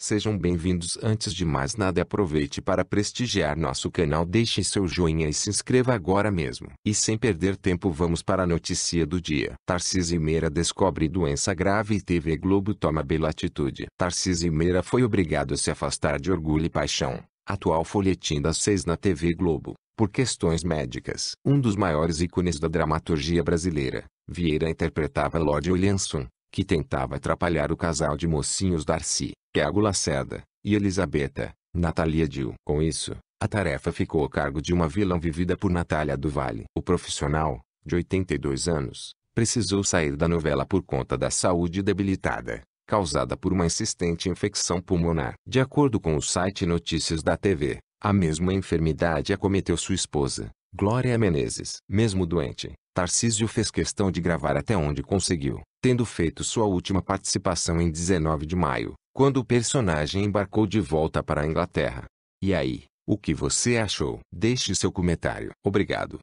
Sejam bem-vindos. Antes de mais nada, aproveite para prestigiar nosso canal, deixe seu joinha e se inscreva agora mesmo. E sem perder tempo, vamos para a notícia do dia. Tarcísio Meira descobre doença grave e TV Globo toma bela atitude. Tarcísio Meira foi obrigado a se afastar de Orgulho e Paixão, atual folhetim das seis na TV Globo, por questões médicas. Um dos maiores ícones da dramaturgia brasileira, Vieira interpretava Lorde Williamson que tentava atrapalhar o casal de mocinhos Darcy, Iago Lacerda, e Elisabetta, Natalia Dill. Com isso, a tarefa ficou a cargo de uma vilã vivida por Natália do Vale. O profissional, de 82 anos, precisou sair da novela por conta da saúde debilitada, causada por uma insistente infecção pulmonar. De acordo com o site Notícias da TV, a mesma enfermidade acometeu sua esposa, Glória Menezes. Mesmo doente, Tarcísio fez questão de gravar até onde conseguiu, tendo feito sua última participação em 19 de maio, quando o personagem embarcou de volta para a Inglaterra. E aí, o que você achou? Deixe seu comentário. Obrigado.